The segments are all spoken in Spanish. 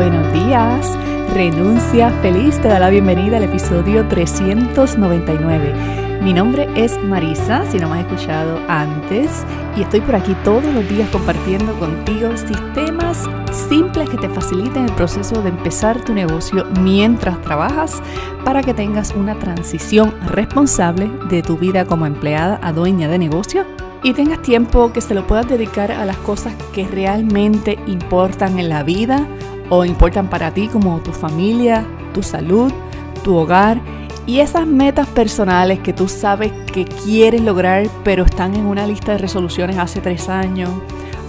Buenos días. Renuncia feliz te da la bienvenida al episodio 399. Mi nombre es Marisa, si no me has escuchado antes, y estoy por aquí todos los días compartiendo contigo sistemas simples que te faciliten el proceso de empezar tu negocio mientras trabajas para que tengas una transición responsable de tu vida como empleada a dueña de negocio y tengas tiempo que se lo puedas dedicar a las cosas que realmente importan en la vida o importan para ti como tu familia, tu salud, tu hogar y esas metas personales que tú sabes que quieres lograr pero están en una lista de resoluciones hace tres años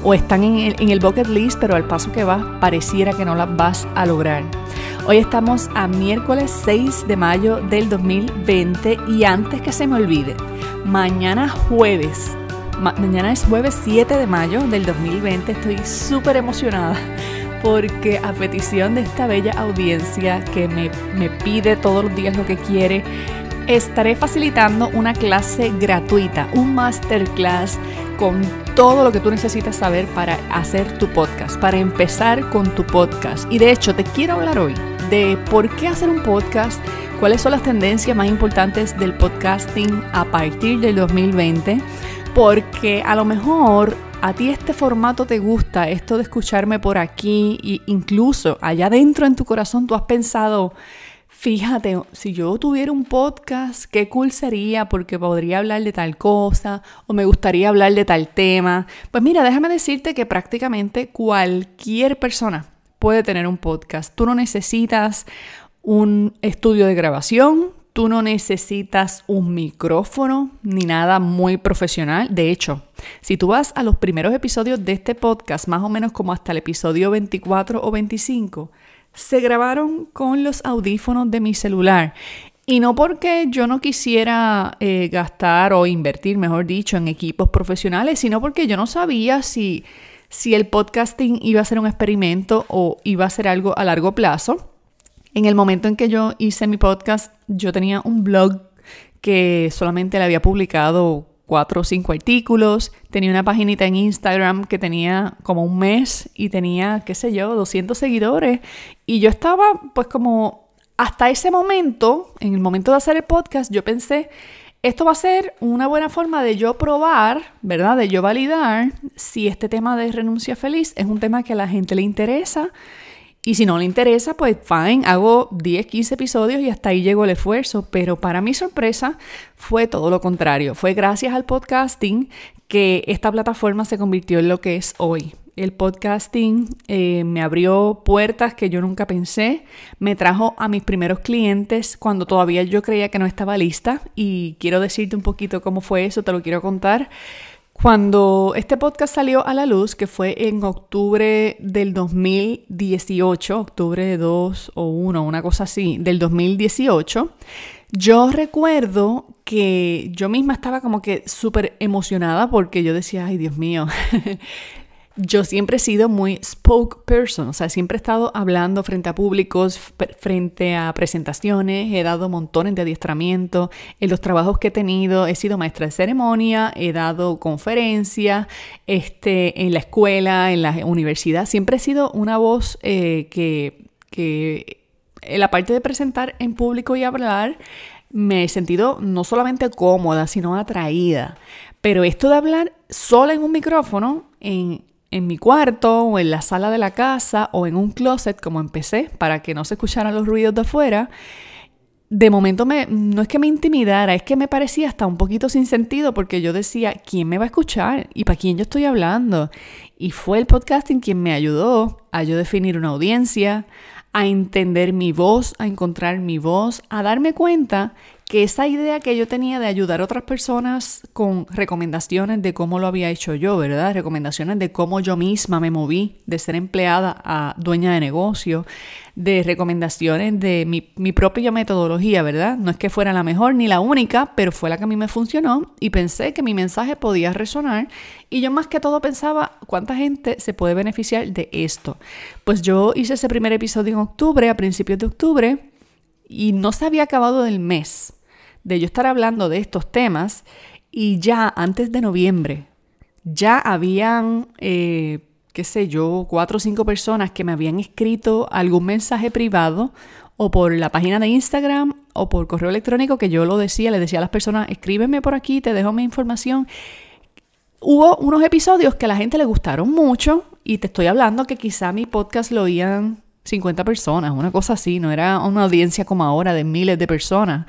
o están en el, bucket list pero al paso que vas pareciera que no las vas a lograr. Hoy estamos a miércoles 6 de mayo del 2020 y antes que se me olvide, mañana jueves, mañana es jueves 7 de mayo del 2020, estoy súper emocionada porque a petición de esta bella audiencia que me, pide todos los días lo que quiere, estaré facilitando una clase gratuita, un masterclass con todo lo que tú necesitas saber para hacer tu podcast, para empezar con tu podcast. Y de hecho, te quiero hablar hoy de por qué hacer un podcast, cuáles son las tendencias más importantes del podcasting a partir del 2020, porque a lo mejor a ti este formato te gusta, esto de escucharme por aquí, e incluso allá dentro en tu corazón tú has pensado, fíjate, si yo tuviera un podcast, qué cool sería porque podría hablar de tal cosa o me gustaría hablar de tal tema. Pues mira, déjame decirte que prácticamente cualquier persona puede tener un podcast. Tú no necesitas un estudio de grabación, Tú no necesitas un micrófono ni nada muy profesional. De hecho, si tú vas a los primeros episodios de este podcast, más o menos como hasta el episodio 24 o 25, se grabaron con los audífonos de mi celular. Y no porque yo no quisiera eh, gastar o invertir, mejor dicho, en equipos profesionales, sino porque yo no sabía si, si el podcasting iba a ser un experimento o iba a ser algo a largo plazo. En el momento en que yo hice mi podcast, yo tenía un blog que solamente le había publicado cuatro o cinco artículos, tenía una paginita en Instagram que tenía como un mes y tenía, qué sé yo, 200 seguidores y yo estaba pues como hasta ese momento, en el momento de hacer el podcast, yo pensé, esto va a ser una buena forma de yo probar, ¿verdad? De yo validar si este tema de renuncia feliz es un tema que a la gente le interesa, y si no le interesa, pues fine, hago 10, 15 episodios y hasta ahí llegó el esfuerzo. Pero para mi sorpresa fue todo lo contrario. Fue gracias al podcasting que esta plataforma se convirtió en lo que es hoy. El podcasting eh, me abrió puertas que yo nunca pensé, me trajo a mis primeros clientes cuando todavía yo creía que no estaba lista y quiero decirte un poquito cómo fue eso, te lo quiero contar. Cuando este podcast salió a la luz, que fue en octubre del 2018, octubre de 2 o 1, una cosa así, del 2018, yo recuerdo que yo misma estaba como que súper emocionada porque yo decía, ay Dios mío, yo siempre he sido muy spokesperson, o sea, siempre he estado hablando frente a públicos, frente a presentaciones, he dado montones de adiestramiento, en los trabajos que he tenido he sido maestra de ceremonia, he dado conferencias, este, en la escuela, en la universidad, siempre he sido una voz eh, que, en la parte de presentar en público y hablar, me he sentido no solamente cómoda, sino atraída. Pero esto de hablar sola en un micrófono, en en mi cuarto o en la sala de la casa o en un closet como empecé para que no se escucharan los ruidos de afuera, de momento me, no es que me intimidara, es que me parecía hasta un poquito sin sentido porque yo decía, ¿quién me va a escuchar? ¿Y para quién yo estoy hablando? Y fue el podcasting quien me ayudó a yo definir una audiencia, a entender mi voz, a encontrar mi voz, a darme cuenta que esa idea que yo tenía de ayudar a otras personas con recomendaciones de cómo lo había hecho yo, ¿verdad? Recomendaciones de cómo yo misma me moví de ser empleada a dueña de negocio, de recomendaciones de mi, mi propia metodología, ¿verdad? No es que fuera la mejor ni la única, pero fue la que a mí me funcionó y pensé que mi mensaje podía resonar y yo más que todo pensaba cuánta gente se puede beneficiar de esto. Pues yo hice ese primer episodio en octubre, a principios de octubre, y no se había acabado el mes de yo estar hablando de estos temas y ya antes de noviembre, ya habían, eh, qué sé yo, cuatro o cinco personas que me habían escrito algún mensaje privado o por la página de Instagram o por correo electrónico que yo lo decía, le decía a las personas, escríbeme por aquí, te dejo mi información. Hubo unos episodios que a la gente le gustaron mucho y te estoy hablando que quizá mi podcast lo oían 50 personas, una cosa así, no era una audiencia como ahora de miles de personas,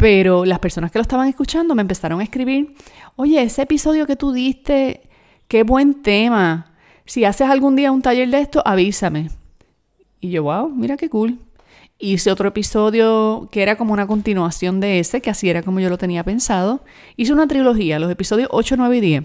pero las personas que lo estaban escuchando me empezaron a escribir, oye, ese episodio que tú diste, qué buen tema. Si haces algún día un taller de esto, avísame. Y yo, wow, mira qué cool. Hice otro episodio que era como una continuación de ese, que así era como yo lo tenía pensado. Hice una trilogía, los episodios 8, 9 y 10.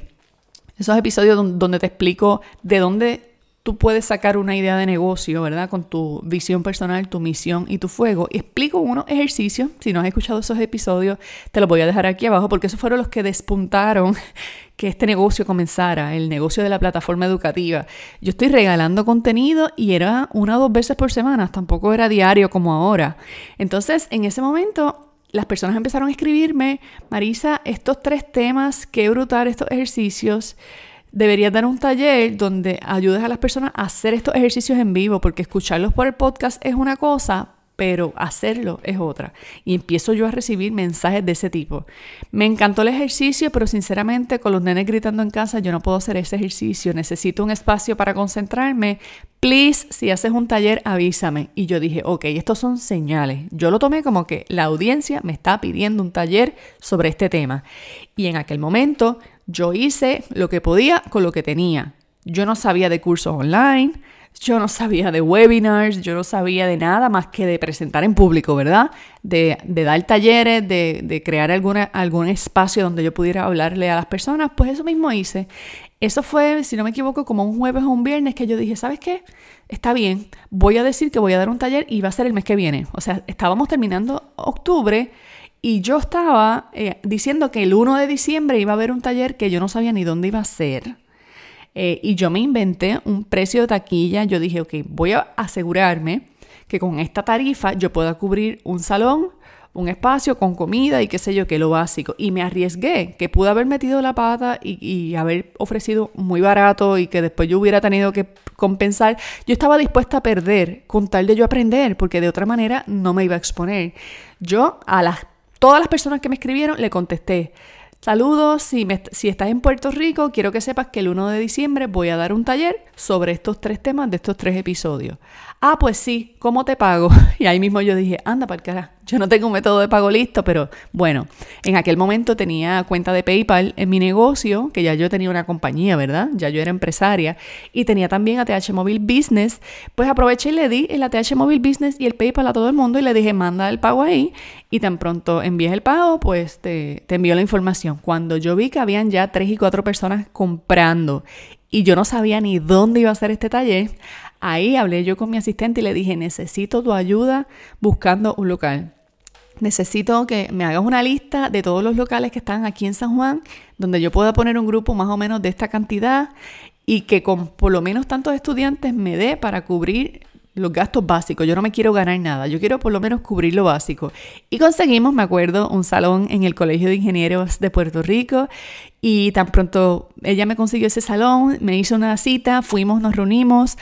Esos episodios donde te explico de dónde tú puedes sacar una idea de negocio, ¿verdad? Con tu visión personal, tu misión y tu fuego. explico unos ejercicios. Si no has escuchado esos episodios, te los voy a dejar aquí abajo porque esos fueron los que despuntaron que este negocio comenzara, el negocio de la plataforma educativa. Yo estoy regalando contenido y era una o dos veces por semana, tampoco era diario como ahora. Entonces, en ese momento las personas empezaron a escribirme, Marisa, estos tres temas, qué brutal estos ejercicios deberías dar un taller donde ayudes a las personas a hacer estos ejercicios en vivo, porque escucharlos por el podcast es una cosa, pero hacerlo es otra. Y empiezo yo a recibir mensajes de ese tipo. Me encantó el ejercicio, pero sinceramente con los nenes gritando en casa yo no puedo hacer ese ejercicio. Necesito un espacio para concentrarme. Please, si haces un taller, avísame. Y yo dije, ok, estos son señales. Yo lo tomé como que la audiencia me está pidiendo un taller sobre este tema. Y en aquel momento yo hice lo que podía con lo que tenía. Yo no sabía de cursos online, yo no sabía de webinars, yo no sabía de nada más que de presentar en público, ¿verdad? De, dar talleres, de, crear algún espacio donde yo pudiera hablarle a las personas. Pues eso mismo hice. Eso fue, si no me equivoco, como un jueves o un viernes que yo dije, ¿sabes qué? Está bien, voy a decir que voy a dar un taller y va a ser el mes que viene. O sea, estábamos terminando octubre y yo estaba eh, diciendo que el 1 de diciembre iba a haber un taller que yo no sabía ni dónde iba a ser. Eh, y yo me inventé un precio de taquilla. Yo dije, ok, voy a asegurarme que con esta tarifa yo pueda cubrir un salón, un espacio con comida y qué sé yo, que lo básico. Y me arriesgué, que pude haber metido la pata y, y, haber ofrecido muy barato y que después yo hubiera tenido que compensar. Yo estaba dispuesta a perder con tal de yo aprender, porque de otra manera no me iba a exponer. Yo a las todas las personas que me escribieron le contesté. Saludos, si, me, si, estás en Puerto Rico, quiero que sepas que el 1 de diciembre voy a dar un taller sobre estos tres temas de estos tres episodios. Ah, pues sí, ¿cómo te pago? Y ahí mismo yo dije, anda para el carajo. Yo no tengo un método de pago listo, pero bueno, en aquel momento tenía cuenta de PayPal en mi negocio, que ya yo tenía una compañía, ¿verdad? Ya yo era empresaria y tenía también ATH Mobile Business. Pues aproveché y le di el ATH Mobile Business y el PayPal a todo el mundo y le dije, manda el pago ahí y tan pronto envíes el pago, pues te, te la información. Cuando yo vi que habían ya tres y cuatro personas comprando y yo no sabía ni dónde iba a ser este taller, Ahí hablé yo con mi asistente y le dije, necesito tu ayuda buscando un local. Necesito que me hagas una lista de todos los locales que están aquí en San Juan, donde yo pueda poner un grupo más o menos de esta cantidad y que con por lo menos tantos estudiantes me dé para cubrir los gastos básicos. Yo no me quiero ganar nada, yo quiero por lo menos cubrir lo básico. Y conseguimos, me acuerdo, un salón en el Colegio de Ingenieros de Puerto Rico y tan pronto ella me consiguió ese salón, me hizo una cita, fuimos, nos reunimos,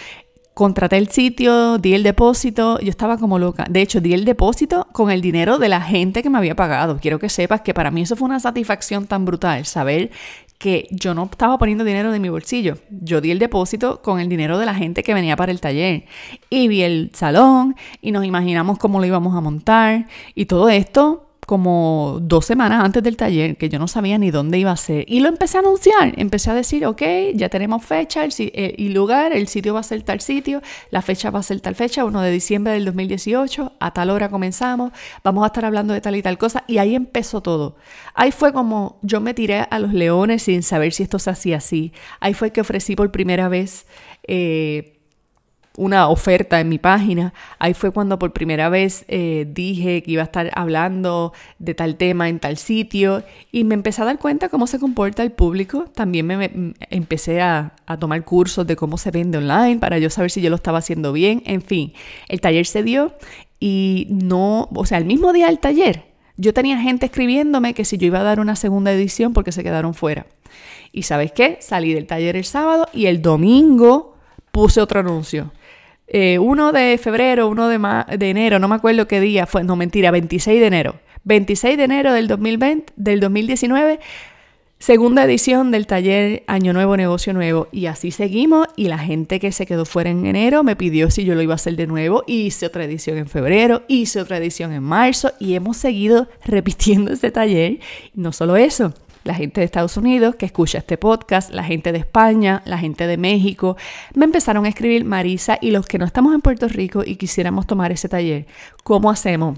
contraté el sitio, di el depósito, yo estaba como loca. De hecho, di el depósito con el dinero de la gente que me había pagado. Quiero que sepas que para mí eso fue una satisfacción tan brutal, saber que yo no estaba poniendo dinero de mi bolsillo. Yo di el depósito con el dinero de la gente que venía para el taller. Y vi el salón y nos imaginamos cómo lo íbamos a montar. Y todo esto como dos semanas antes del taller, que yo no sabía ni dónde iba a ser, y lo empecé a anunciar, empecé a decir, ok, ya tenemos fecha eh, y lugar, el sitio va a ser tal sitio, la fecha va a ser tal fecha, 1 de diciembre del 2018, a tal hora comenzamos, vamos a estar hablando de tal y tal cosa, y ahí empezó todo. Ahí fue como yo me tiré a los leones sin saber si esto se hacía así, ahí fue que ofrecí por primera vez... Eh, una oferta en mi página. Ahí fue cuando por primera vez eh, dije que iba a estar hablando de tal tema en tal sitio y me empecé a dar cuenta cómo se comporta el público. También me, mm, empecé a, a, tomar cursos de cómo se vende online para yo saber si yo lo estaba haciendo bien. En fin, el taller se dio y no, o sea, el mismo día del taller yo tenía gente escribiéndome que si yo iba a dar una segunda edición porque se quedaron fuera. Y sabes qué, salí del taller el sábado y el domingo puse otro anuncio 1 eh, de febrero, 1 de, de enero, no me acuerdo qué día fue, no mentira, 26 de enero. 26 de enero del, 2020, del 2019, segunda edición del taller Año Nuevo, Negocio Nuevo. Y así seguimos y la gente que se quedó fuera en enero me pidió si yo lo iba a hacer de nuevo. Hice otra edición en febrero, hice otra edición en marzo y hemos seguido repitiendo este taller. No solo eso, la gente de Estados Unidos que escucha este podcast, la gente de España, la gente de México, me empezaron a escribir Marisa y los que no estamos en Puerto Rico y quisiéramos tomar ese taller, ¿cómo hacemos?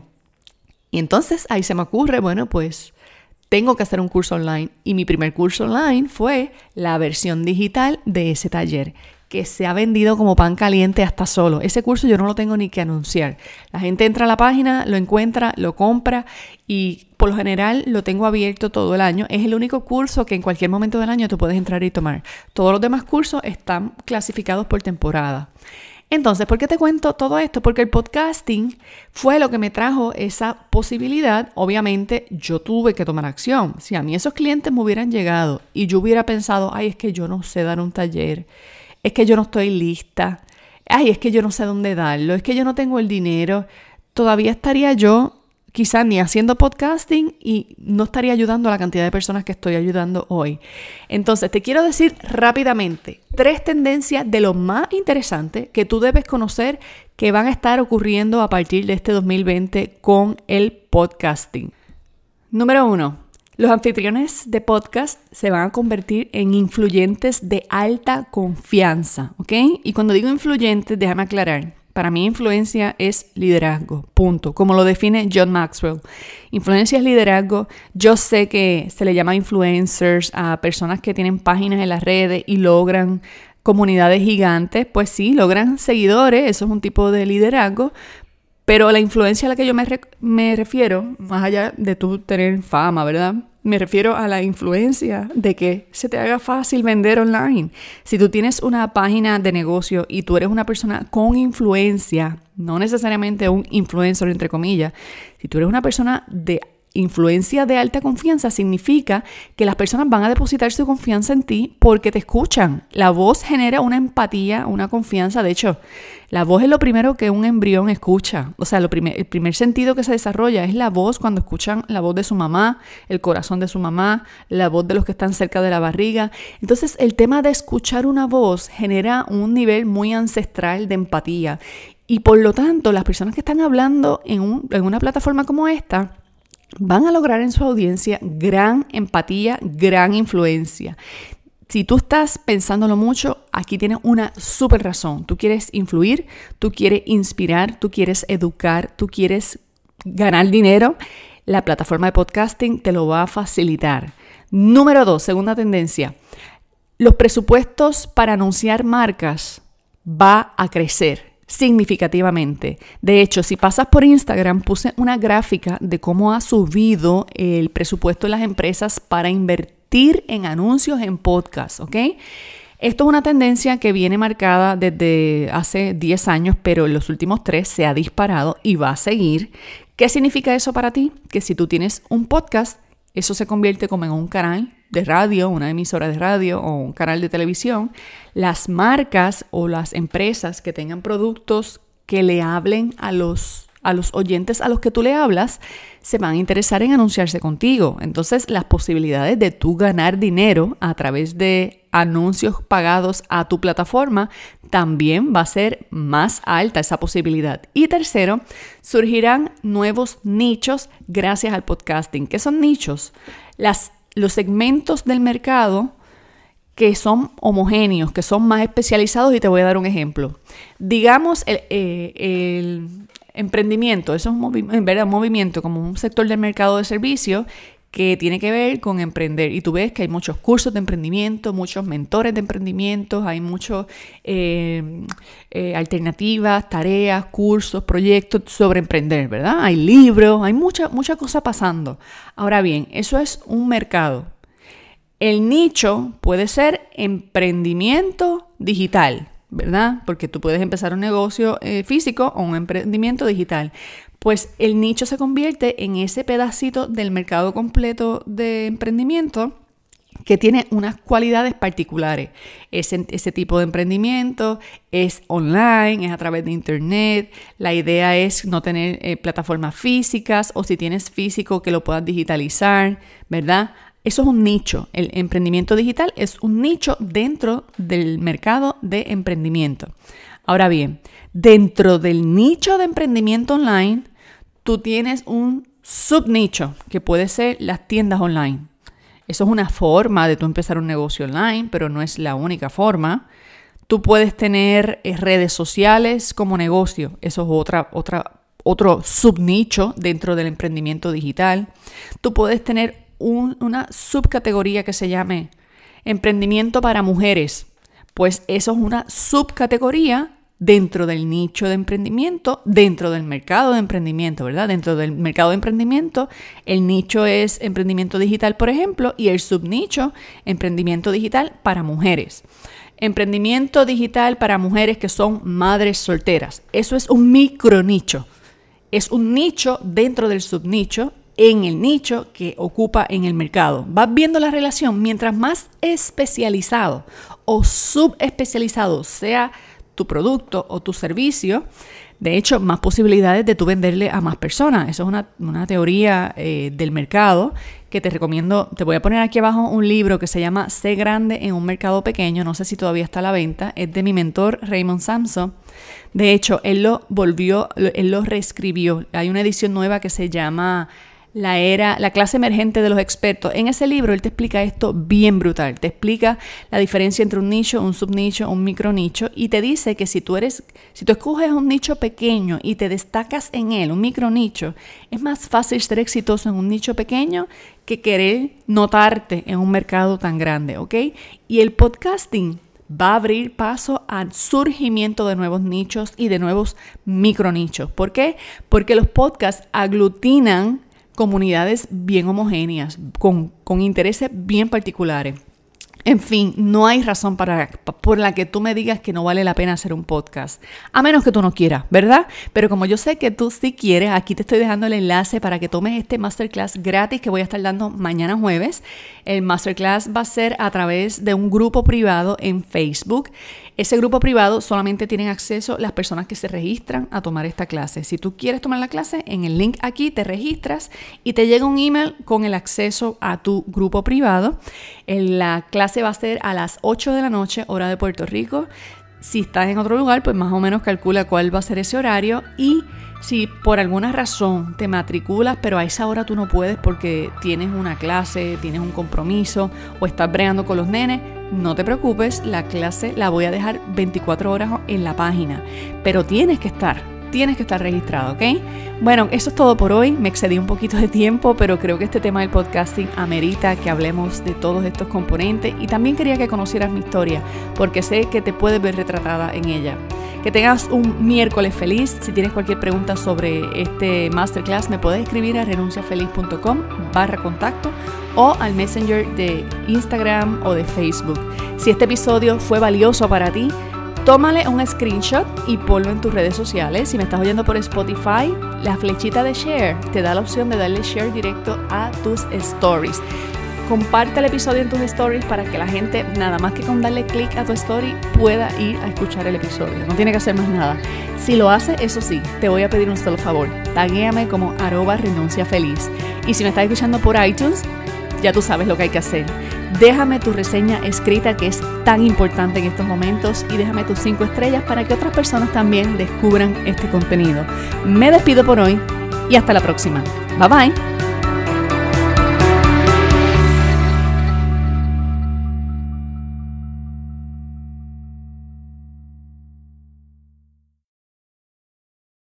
Y entonces ahí se me ocurre, bueno, pues tengo que hacer un curso online. Y mi primer curso online fue la versión digital de ese taller que se ha vendido como pan caliente hasta solo. Ese curso yo no lo tengo ni que anunciar. La gente entra a la página, lo encuentra, lo compra y por lo general lo tengo abierto todo el año. Es el único curso que en cualquier momento del año tú puedes entrar y tomar. Todos los demás cursos están clasificados por temporada. Entonces, ¿por qué te cuento todo esto? Porque el podcasting fue lo que me trajo esa posibilidad. Obviamente, yo tuve que tomar acción. Si a mí esos clientes me hubieran llegado y yo hubiera pensado, ay, es que yo no sé dar un taller, es que yo no estoy lista, ay, es que yo no sé dónde darlo, es que yo no tengo el dinero, todavía estaría yo quizás ni haciendo podcasting y no estaría ayudando a la cantidad de personas que estoy ayudando hoy. Entonces, te quiero decir rápidamente tres tendencias de lo más interesante que tú debes conocer que van a estar ocurriendo a partir de este 2020 con el podcasting. Número uno, los anfitriones de podcast se van a convertir en influyentes de alta confianza, ¿ok? Y cuando digo influyentes, déjame aclarar. Para mí influencia es liderazgo, punto, como lo define John Maxwell. Influencia es liderazgo. Yo sé que se le llama influencers a personas que tienen páginas en las redes y logran comunidades gigantes, pues sí, logran seguidores, eso es un tipo de liderazgo, pero la influencia a la que yo me, refiero, más allá de tú tener fama, ¿verdad? Me refiero a la influencia de que se te haga fácil vender online. Si tú tienes una página de negocio y tú eres una persona con influencia, no necesariamente un influencer entre comillas, si tú eres una persona de Influencia de alta confianza significa que las personas van a depositar su confianza en ti porque te escuchan. La voz genera una empatía, una confianza. De hecho, la voz es lo primero que un embrión escucha. O sea, lo el primer sentido que se desarrolla es la voz cuando escuchan la voz de su mamá, el corazón de su mamá, la voz de los que están cerca de la barriga. Entonces, el tema de escuchar una voz genera un nivel muy ancestral de empatía. Y por lo tanto, las personas que están hablando en, en una plataforma como esta, van a lograr en su audiencia gran empatía, gran influencia. Si tú estás pensándolo mucho, aquí tienes una súper razón. Tú quieres influir, tú quieres inspirar, tú quieres educar, tú quieres ganar dinero. La plataforma de podcasting te lo va a facilitar. Número dos, segunda tendencia. Los presupuestos para anunciar marcas va a crecer significativamente. De hecho, si pasas por Instagram, puse una gráfica de cómo ha subido el presupuesto de las empresas para invertir en anuncios en podcast, ¿ok? Esto es una tendencia que viene marcada desde hace 10 años, pero en los últimos tres se ha disparado y va a seguir. ¿Qué significa eso para ti? Que si tú tienes un podcast, eso se convierte como en un canal de radio, una emisora de radio o un canal de televisión, las marcas o las empresas que tengan productos que le hablen a los, a los oyentes a los que tú le hablas, se van a interesar en anunciarse contigo. Entonces, las posibilidades de tú ganar dinero a través de anuncios pagados a tu plataforma, también va a ser más alta esa posibilidad. Y tercero, surgirán nuevos nichos gracias al podcasting. ¿Qué son nichos? Las los segmentos del mercado que son homogéneos, que son más especializados y te voy a dar un ejemplo. Digamos el, eh, emprendimiento, eso es en verdad, un movimiento como un sector del mercado de servicios que tiene que ver con emprender. Y tú ves que hay muchos cursos de emprendimiento, muchos mentores de emprendimiento, hay muchas eh, eh, alternativas, tareas, cursos, proyectos sobre emprender, ¿verdad? Hay libros, hay mucha, mucha cosa pasando. Ahora bien, eso es un mercado. El nicho puede ser emprendimiento digital, ¿verdad? Porque tú puedes empezar un negocio eh, físico o un emprendimiento digital pues el nicho se convierte en ese pedacito del mercado completo de emprendimiento que tiene unas cualidades particulares. Ese, tipo de emprendimiento es online, es a través de internet. La idea es no tener eh, plataformas físicas o si tienes físico que lo puedas digitalizar, ¿verdad? Eso es un nicho. El emprendimiento digital es un nicho dentro del mercado de emprendimiento. Ahora bien, dentro del nicho de emprendimiento online, tú tienes un subnicho que puede ser las tiendas online. Eso es una forma de tú empezar un negocio online, pero no es la única forma. Tú puedes tener eh, redes sociales como negocio. Eso es otra, otra, otro subnicho dentro del emprendimiento digital. Tú puedes tener una subcategoría que se llame emprendimiento para mujeres. Pues eso es una subcategoría dentro del nicho de emprendimiento, dentro del mercado de emprendimiento, ¿verdad? Dentro del mercado de emprendimiento, el nicho es emprendimiento digital, por ejemplo, y el subnicho, emprendimiento digital para mujeres. Emprendimiento digital para mujeres que son madres solteras. Eso es un micro nicho. Es un nicho dentro del subnicho en el nicho que ocupa en el mercado. Vas viendo la relación. Mientras más especializado o subespecializado sea tu producto o tu servicio, de hecho, más posibilidades de tú venderle a más personas. Eso es una, teoría eh, del mercado que te recomiendo. Te voy a poner aquí abajo un libro que se llama Sé grande en un mercado pequeño. No sé si todavía está a la venta. Es de mi mentor Raymond Samson. De hecho, él lo volvió, él lo reescribió. Hay una edición nueva que se llama la era, la clase emergente de los expertos. En ese libro él te explica esto bien brutal. Te explica la diferencia entre un nicho, un subnicho, un micronicho y te dice que si tú eres, si tú escoges un nicho pequeño y te destacas en él, un micronicho, es más fácil ser exitoso en un nicho pequeño que querer notarte en un mercado tan grande, ¿ok? Y el podcasting va a abrir paso al surgimiento de nuevos nichos y de nuevos micronichos. ¿Por qué? Porque los podcasts aglutinan comunidades bien homogéneas, con, intereses bien particulares. En fin, no hay razón para, por la que tú me digas que no vale la pena hacer un podcast, a menos que tú no quieras, ¿verdad? Pero como yo sé que tú sí quieres, aquí te estoy dejando el enlace para que tomes este masterclass gratis que voy a estar dando mañana jueves. El masterclass va a ser a través de un grupo privado en Facebook ese grupo privado solamente tienen acceso las personas que se registran a tomar esta clase. Si tú quieres tomar la clase, en el link aquí te registras y te llega un email con el acceso a tu grupo privado. La clase va a ser a las 8 de la noche, hora de Puerto Rico. Si estás en otro lugar, pues más o menos calcula cuál va a ser ese horario y si por alguna razón te matriculas, pero a esa hora tú no puedes porque tienes una clase, tienes un compromiso o estás bregando con los nenes, no te preocupes, la clase la voy a dejar 24 horas en la página, pero tienes que estar, tienes que estar registrado, ¿ok? Bueno, eso es todo por hoy, me excedí un poquito de tiempo, pero creo que este tema del podcasting amerita que hablemos de todos estos componentes y también quería que conocieras mi historia, porque sé que te puedes ver retratada en ella. Que tengas un miércoles feliz. Si tienes cualquier pregunta sobre este masterclass, me puedes escribir a renunciafeliz.com barra contacto o al messenger de Instagram o de Facebook. Si este episodio fue valioso para ti, tómale un screenshot y ponlo en tus redes sociales. Si me estás oyendo por Spotify, la flechita de share te da la opción de darle share directo a tus stories. Comparte el episodio en tus stories para que la gente, nada más que con darle clic a tu story, pueda ir a escuchar el episodio. No tiene que hacer más nada. Si lo hace, eso sí, te voy a pedir un solo favor. Taguéame como arroba renuncia feliz. Y si me estás escuchando por iTunes, ya tú sabes lo que hay que hacer. Déjame tu reseña escrita que es tan importante en estos momentos y déjame tus 5 estrellas para que otras personas también descubran este contenido. Me despido por hoy y hasta la próxima. Bye bye.